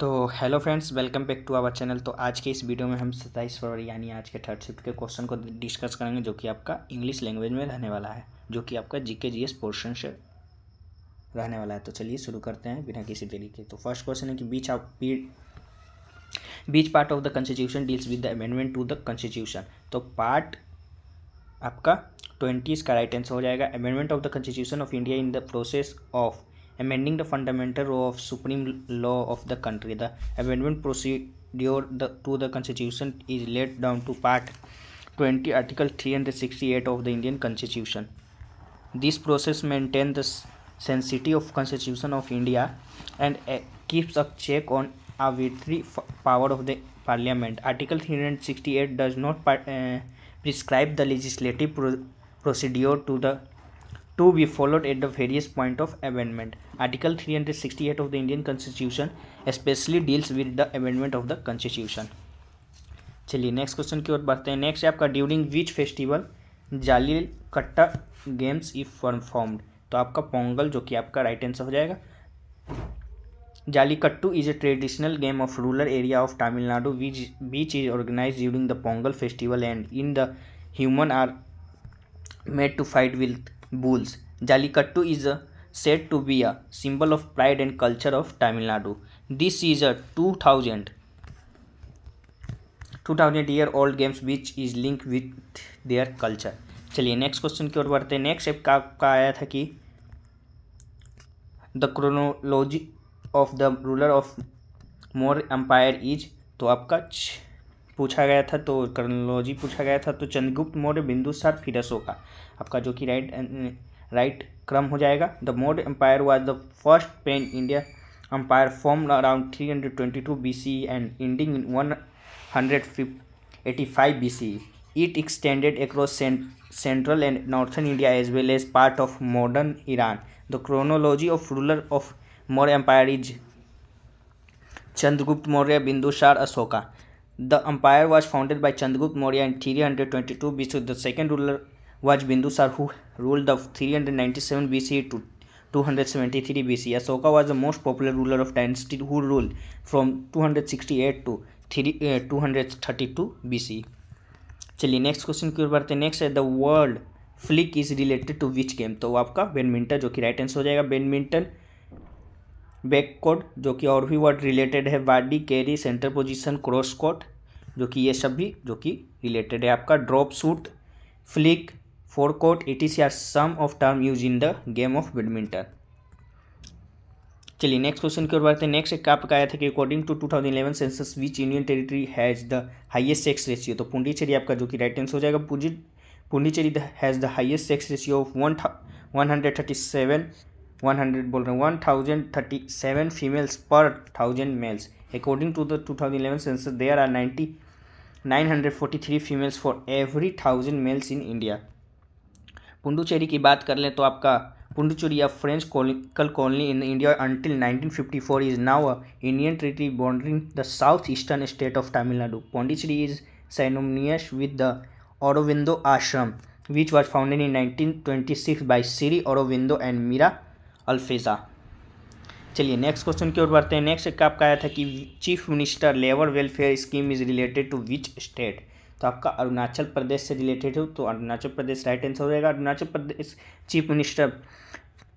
तो hello friends welcome back to our channel तो आज के इस वीडियो में हम सत्ताईस फरवरी यानी आज के थर्ड शिफ्ट के क्वेश्चन को डिस्कस करेंगे जो कि आपका इंग्लिश लैंग्वेज में रहने वाला है जो कि आपका जीके जीएस पोर्शन से रहने वाला है तो चलिए शुरू करते हैं बिना किसी देरी के तो फर्स्ट क्वेश्चन है कि बीच आप which part of the constitution deals with the amendment to the constitution तो पार्ट आपका ट्वेंटी इसका राइट आंसर हो जाएगा amendment of the constitution of India in the process of amending the fundamental law of supreme law of the country the amendment procedure the, to the constitution is laid down to part 20 article 368 of the indian constitution this process maintains the sanctity of constitution of india and eh, keeps a check on arbitrary power of the parliament article 368 does not uh, prescribe the legislative pro procedure to the to be followed at the various point of amendment article 368 of the indian constitution especially deals with the amendment of the constitution चलिए next question की ओर बढ़ते हैं next है आपका during which festival जाली कट्टा games if performed तो आपका पोंगल जो कि आपका राइट आंसर हो जाएगा Jallikattu is a traditional game of rural area of Tamil Nadu which, which is organized during the Pongal festival and in the human are made to fight with bulls. Jallikattu is a, said to be a symbol of pride and culture of Tamil Nadu. This is a 2000 2000 year old games which is linked with their culture. चलिए next question की ओर बढ़ते हैं next आपका आपका आया था कि the chronology of the ruler of Maurya empire is तो आपका पूछा गया था तो क्रोनोलॉजी पूछा गया था तो चंद्रगुप्त मौर्य बिंदुसार फिर अशोका आपका जो कि राइट राइट क्रम हो जाएगा the Maurya empire was the first pan India empire form around three hundred twenty two B C and ending in one hundred eighty five B C it extended across central and northern India as well as part of modern Iran the chronology of ruler of Maurya empire is Chandragupta Maurya Bindusara Ashoka the empire was founded by Chandragupta Maurya and three hundred twenty two B see the second ruler was Bindusara who rule the three hundred ninety seven B C to two hundred seventy three B C Ashoka was the most popular ruler of dynasty who rule from two hundred sixty eight to three two hundred thirty two B C चलिए next question की ओर बढ़ते हैं next है the word flick is related to which game तो आपका badminton जो कि राइट आंसर हो जाएगा बैडमिंटन बैक कोड जो कि और भी वर्ड रिलेटेड है वाडी carry centre position cross court जो कि ये सब भी जो कि रिलेटेड है आपका drop shot flick forecourt it is are some of term use in the game of badminton चलिए नेक्स्ट क्वेश्चन की ओर बढ़ते हैं नेक्स्ट एक आपका आया था कि according to 2011 census which union territory has the highest sex ratio तो पुंडीचेरी आपका जो कि राइट आंसर हो जाएगा Pondicherry has the highest sex ratio of one one hundred thirty seven one hundred बोल रहे हैं one thousand thirty seven females per thousand males according to the two thousand eleven census there are ninety nine hundred forty three females for every thousand males in India Puducherry की बात कर लें तो आपका पुंडुचेरी या French colonial colony in India until four is now a Indian territory bordering the south eastern state of Tamil Nadu Puducherry is with the Aurobindo ashram which was founded in nineteen twenty six by Sri Aurobindo and Mirra Alfassa चलिए next question की ओर बढ़ते हैं next एक आपका आया था कि chief minister labour welfare scheme is related to which state तो आपका अरुणाचल प्रदेश से रिलेटेड हो तो अरुणाचल प्रदेश राइट आंसर हो जाएगा Arunachal Pradesh chief minister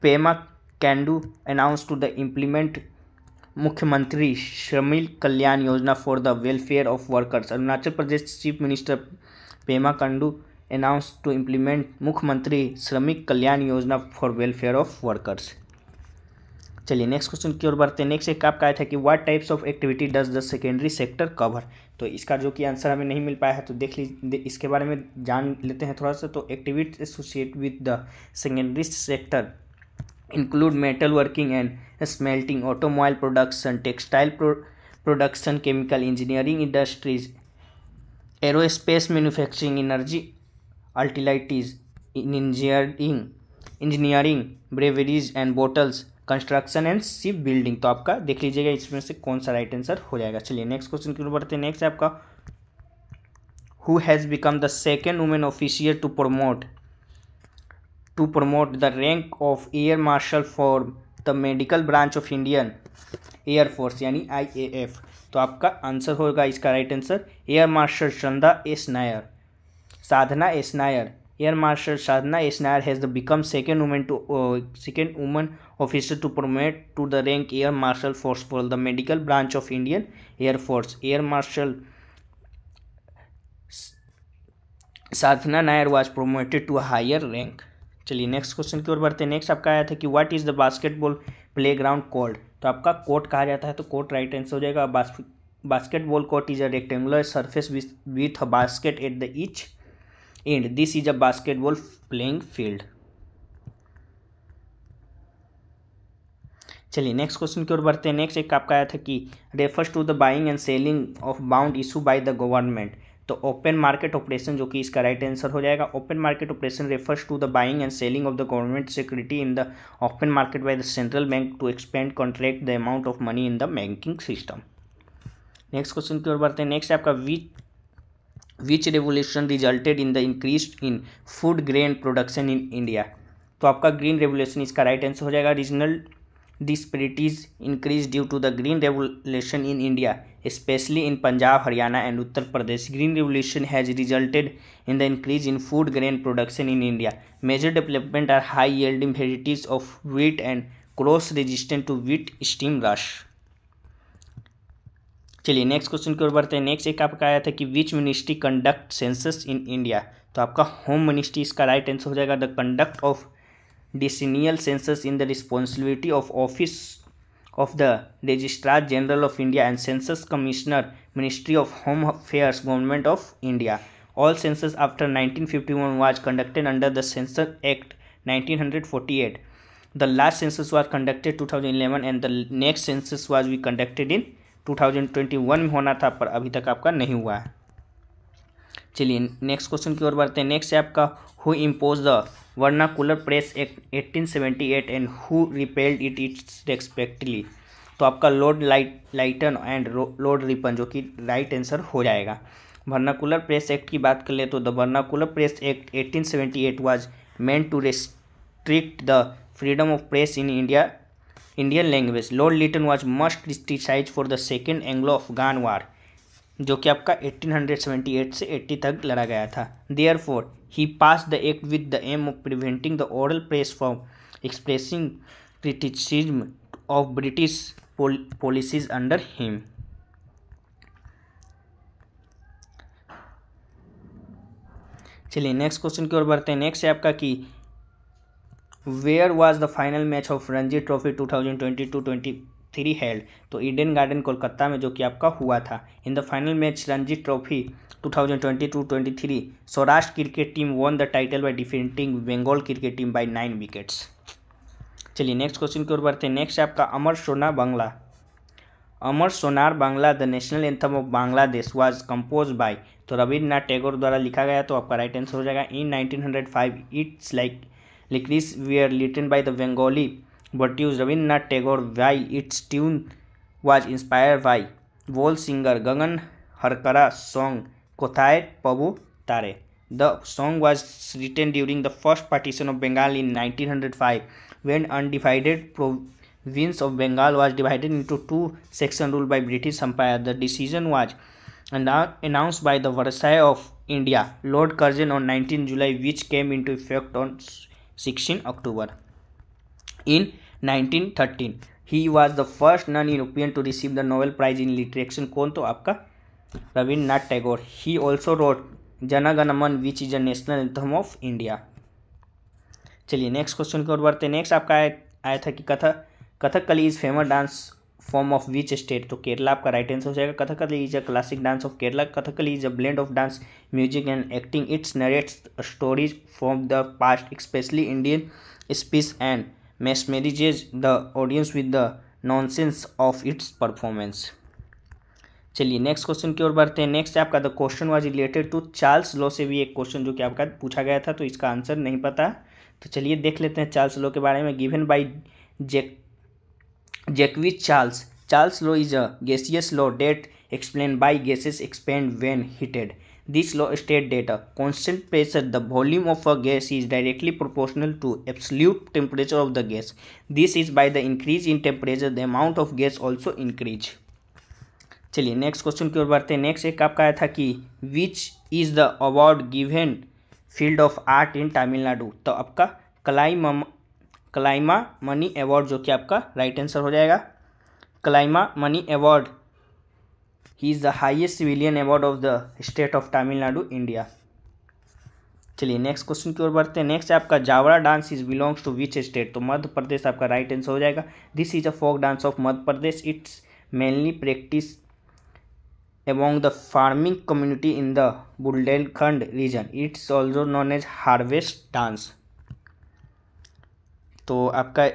Pema Khandu announce to the implement Mukhyamantri Shramik Kalyan Yojana for the welfare of workers Arunachal Pradesh chief minister Pema Khandu announce to implement Mukhyamantri Shramik Kalyan Yojana for welfare of workers चलिए next question की ओर बढ़ते हैं नेक्स्ट एक आपका आया था कि what types of activity does the secondary sector cover तो इसका जो कि आंसर हमें नहीं मिल पाया है तो देख लीजिए इसके बारे में जान लेते हैं थोड़ा सा तो activity associate with the secondary sector include metal working and smelting automobile production textile production chemical engineering industries aerospace manufacturing energy utilities engineering engineering breweries and bottles construction and ship building तो आपका देख लीजिएगा इसमें से कौन सा right answer हो जाएगा चलिए नेक्स्ट क्वेश्चन की ओर बढ़ते हैं नेक्स्ट है आपका who has become the second women officer to promote to promote the rank of air marshal for the medical branch of Indian air force यानी आई ए एफ तो आपका आंसर होगा इसका right answer air marshal Chanda S Nair Sadhana S Nair air marshal Sadhana S Nair has the become second women to second women officer to promote to the rank air marshal force for the medical branch of Indian air force air marshal Sadhana Nair was promoted to higher rank चलिए next question की ओर बढ़ते हैं next आपका आया था कि what is the basketball play ground called तो आपका कोर्ट कहा जाता है तो कोर्ट राइट आंसर हो जाएगा basketball court is a rectangular surface with a basket at the each end this is a basketball playing field चलिए नेक्स्ट क्वेश्चन की ओर बढ़ते हैं नेक्स्ट एक आपका आया था कि refers to the buying and selling of bond issue by the government तो ओपन मार्केट ऑपरेशन जो कि इसका राइट आंसर हो जाएगा open market operation refers to the buying and selling of the government security in the open market by the central bank to expand contract the amount of money in the banking system next question की ओर बढ़ते हैं next आपका which which revolution resulted in the increase in food grain production in India तो आपका green revolution इसका right answer हो जाएगा regional disparities increase due to the green revolution in India specially in Punjab Haryana and Uttar Pradesh green revolution has resulted in the increase in food grain production in India major development are high yielding varieties of wheat and cross resistant to wheat stem rust चलिए next question की ओर बढ़ते हैं next एक आपका आया था कि which ministry conduct census in India तो आपका होम मिनिस्ट्री इसका राइट आंसर हो जाएगा the conduct of decennial census in the responsibility of office of the registrar general of India and census commissioner ministry of home affairs government of India all after nineteen fifty one conducted under the 1951 act nineteen hundred forty eight the last the last conducted two thousand eleven and the next census was we conducted in 2021 में होना था पर अभी तक आपका नहीं हुआ है चलिए नेक्स्ट क्वेश्चन की ओर बढ़ते हैं नेक्स्ट है आपका who impose the vernacular press act eighteen seventy eight and who repealed it its respectively तो आपका Lord light Lytton and Lord Ripon जो कि राइट आंसर हो जाएगा वर्नाकुलर प्रेस एक्ट की बात कर ले तो the vernacular press act 1878 was meant to restrict the freedom of press in India Indian language Lord Lytton was must criticise for the second Anglo Afghan war जो कि आपका 1878 से 80 तक लड़ा गया था therefore he pass the act with the aim of preventing the oral press from expressing criticism of British policies under him चलिए next question की ओर बढ़ते हैं नेक्स्ट है आपका कि where was the final match of Ranji trophy two thousand twenty two twenty three held तो ईडन गार्डन कोलकाता में जो कि आपका हुआ था in the final match Ranji trophy 2022-23 Saurashtra cricket team won the title by defending Bengal cricket team by nine wickets चलिए next question की ओर बढ़ते हैं नेक्स्ट आपका Amar Sona Bangla Amar Sonar Bangla the national anthem of Bangladesh was compose by तो रविन्द्रनाथ टैगोर द्वारा लिखा गया तो आपका राइट आंसर हो जाएगा in 1905 its like lyrics were written by the Bengali Bengali virtuoso Rabindranath Tagore while its tune was inspire by Baul singer Gagan Harkara song Kothay Pabo Tare the song was written during the first partition of Bengal in nineteen hundred five when undivided province of Bengal was divided into two section rule by British empire the decision was announce by the वर्साय of India Lord Curzon on nineteen July which came into effect on October in nineteen 1913, he was the first non European to receive the Nobel prize in literature कौन तो आपका Rabindranath Tagore he also wrote Jana Gana Mana which is a national anthem of India चलिए next question की ओर बढ़ते next आपका आया आया था कि Kathak Kathakali is famous dance form of which state तो केरला आपका राइट आंसर हो जाएगा Kathakali is a classic dance of Kerala Kathakali is a blend of dance music and acting its narrates stories from the past specially Indian speech and mesmerizes the audience with the nonsense of its performance चलिए next question की ओर बढ़ते हैं next आपका the question was related to Charles law से भी एक question जो कि आपका पूछा गया था तो इसका आंसर नहीं पता तो चलिए देख लेते हैं चार्ल्स लॉ के बारे में given by Jack Jacques Charles Charles law is a gaseous law that explain by gases expand when heated this law state that a constant pressure the volume of a gas is directly proportional to absolute temperature of the gas this is by the increase in temperature the amount of gas also increase चलिए next question की ओर बढ़ते हैं next एक आपका आया था कि which is the award given field of art in Tamil Nadu तो आपका कलाई क्लाइमा मनी अवार्ड जो कि आपका राइट आंसर हो जाएगा Kalaimamani award he is the highest civilian award of the state of Tamil Nadu India चलिए नेक्स्ट क्वेश्चन की ओर बढ़ते हैं नेक्स्ट आपका Jawara dance is belongs to which state तो मध्य प्रदेश आपका राइट आंसर हो जाएगा this is a folk dance of Madhya Pradesh it's mainly practice among the farming community in the Bundelkhand region it's also known as harvest dance तो आपका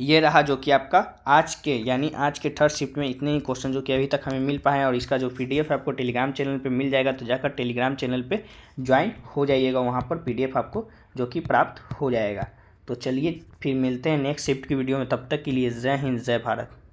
ये रहा जो कि आपका आज के यानी आज के थर्ड शिफ्ट में इतने ही क्वेश्चन जो कि अभी तक हमें मिल पाए हैं और इसका जो पीडीएफ आपको टेलीग्राम चैनल पे मिल जाएगा तो जाकर टेलीग्राम चैनल पे ज्वाइन हो जाइएगा वहाँ पर पीडीएफ आपको जो कि प्राप्त हो जाएगा तो चलिए फिर मिलते हैं नेक्स्ट शिफ्ट की वीडियो में तब तक के लिए जय हिंद जय भारत